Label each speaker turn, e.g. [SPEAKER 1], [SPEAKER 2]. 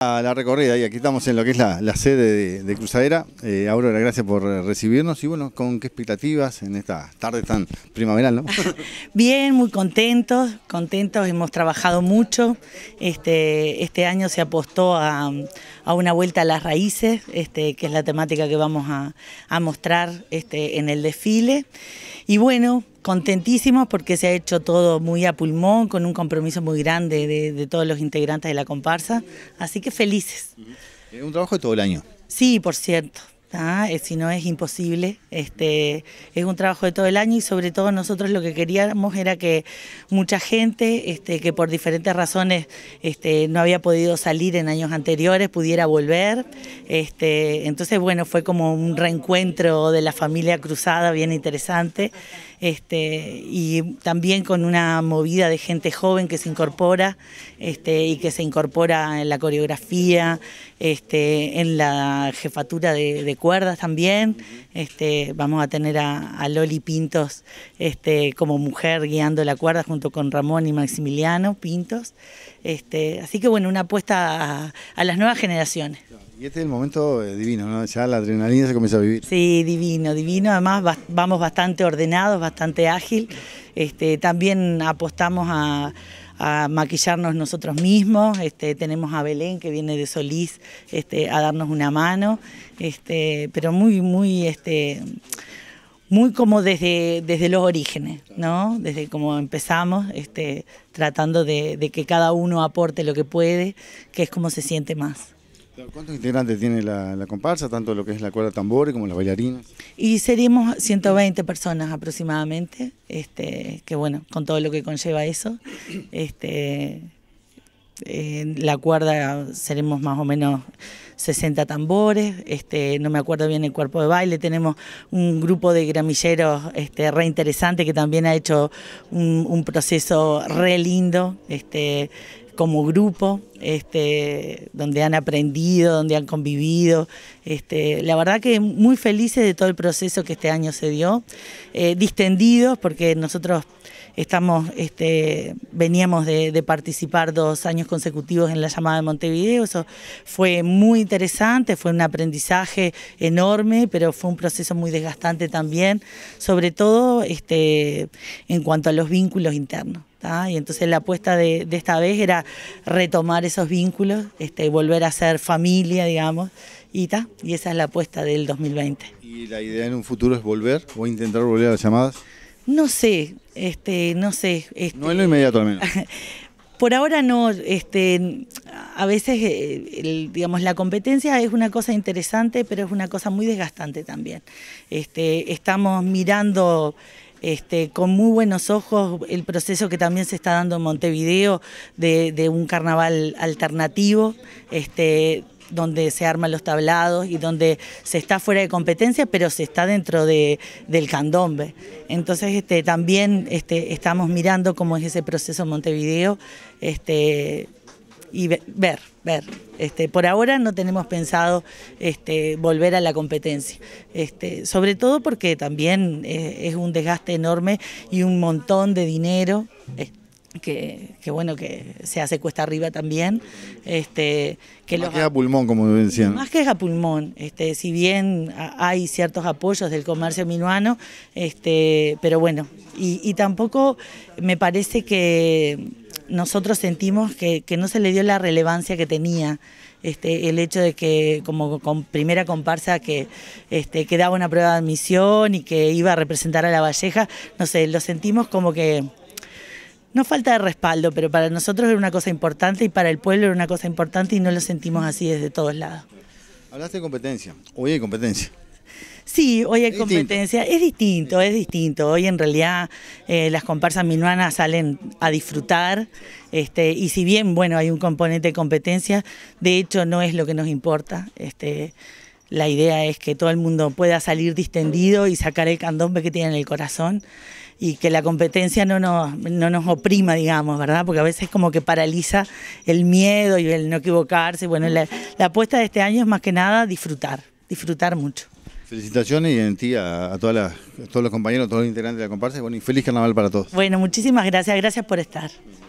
[SPEAKER 1] la recorrida y aquí estamos en lo que es la, sede de, Cruzadera. Eh, Aurora, gracias por eh, recibirnos y bueno, ¿con
[SPEAKER 2] qué expectativas en esta tarde tan primaveral? Bien, muy contentos, contentos, hemos trabajado mucho. Este, este año se apostó a, a una vuelta a las raíces, este, que es la temática que vamos a, mostrar este, en el desfile. Y bueno, contentísimos porque se ha hecho todo muy a pulmón, con un compromiso muy grande de, de todos los integrantes de la comparsa, así que felices.
[SPEAKER 1] Un trabajo de todo el año.
[SPEAKER 2] Sí, por cierto. Eh, si no es imposible. Este, es un trabajo de todo el año y sobre todo nosotros lo que queríamos era que mucha gente este, que por diferentes razones este, no había podido salir en años anteriores pudiera volver. entonces, bueno, fue como un reencuentro de la familia cruzada bien interesante este, y también con una movida de gente joven que se incorpora este, y que se incorpora en la coreografía, este, en la jefatura de, cuerdas también. Este, vamos a tener a, Loli Pintos como mujer guiando la cuerda junto con Ramón y Maximiliano Pintos. así que bueno, una apuesta a las nuevas generaciones.
[SPEAKER 1] Y este es el momento eh, divino, ¿no? Ya la adrenalina se comienza a vivir.
[SPEAKER 2] Sí, divino, divino. Además vamos bastante ordenados, bastante ágil. Este, también apostamos a, maquillarnos nosotros mismos. Este, tenemos a Belén que viene de Solís este, a darnos una mano. Este, pero muy, muy, este, muy como desde, desde los orígenes, ¿no? Desde como empezamos, este, tratando de, de que cada uno aporte lo que puede, que es como se siente más. ¿Cuántos
[SPEAKER 1] integrantes tiene la, comparsa, tanto lo que es la cuerda tambores como las bailarinas?
[SPEAKER 2] Y seríamos 120 personas aproximadamente, este, que bueno, con todo lo que conlleva eso. Este, la cuerda seremos más o menos 60 tambores, este, no me acuerdo bien el cuerpo de baile, tenemos un grupo de gramilleros este, re interesante que también ha hecho un, proceso re lindo, este, como grupo, este, donde han aprendido, donde han convivido. Este, la verdad que muy felices de todo el proceso que este año se dio, eh, distendidos porque nosotros estamos, este, veníamos de, participar dos años consecutivos en la llamada de Montevideo, eso fue muy interesante, fue un aprendizaje enorme, pero fue un proceso muy desgastante también, sobre todo en cuanto a los vínculos internos. Y entonces la apuesta de, esta vez era retomar esos vínculos, este, volver a ser familia, digamos, y, y esa es la apuesta del 2020.
[SPEAKER 1] ¿Y la idea en un futuro es volver o intentar volver a las llamadas?
[SPEAKER 2] No sé, este, no sé. Este,
[SPEAKER 1] no en lo inmediato al menos.
[SPEAKER 2] Por ahora no, este, a veces eh, digamos, la competencia es una cosa interesante, pero es una cosa muy desgastante también. Este, estamos mirando este, con muy buenos ojos el proceso que también se está dando en Montevideo de, un carnaval alternativo. Este, donde se arman los tablados y donde se está fuera de competencia, pero se está dentro de, del candombe. Entonces este, también este, estamos mirando cómo es ese proceso en Montevideo, y ver, ver. Este, por ahora no tenemos pensado este, volver a la competencia, este, sobre todo porque también eh, es, un desgaste enorme y un montón de dinero. Eh, que, bueno, que se hace cuesta arriba también. Este, que más que
[SPEAKER 1] a pulmón, como decían. Más
[SPEAKER 2] que a pulmón. Este, si bien hay ciertos apoyos del comercio minuano, este, pero bueno, y tampoco me parece que nosotros sentimos que, no se le dio la relevancia que tenía. Este, el hecho de que como primera comparsa que, este, daba una prueba de admisión y que iba a representar a la Valleja, no sé, lo sentimos como que no falta de respaldo, pero para nosotros era una cosa importante y para el pueblo era una cosa importante y no lo sentimos así desde todos lados.
[SPEAKER 1] Hablaste de competencia, Oye, hay competencia.
[SPEAKER 2] Sí, hoy hay competencia. Es distinto, es distinto. Hoy en realidad eh, las comparsas minuanas salen a disfrutar. Este, y si bien, bueno, hay un componente de competencia, de hecho no es lo que nos importa. Este, la idea es que todo el mundo pueda salir distendido y sacar el candombe que tiene en el corazón y que la competencia no nos, no nos oprima, digamos, ¿verdad? Porque a veces como que paraliza el miedo y el no equivocarse. Bueno, la, la apuesta de este año es más que nada disfrutar, disfrutar mucho.
[SPEAKER 1] Felicitaciones y en ti a, todas todos los compañeros, a todos los integrantes de la comparsa. Bueno, y feliz carnaval para todos.
[SPEAKER 2] Bueno, muchísimas gracias. Gracias por estar.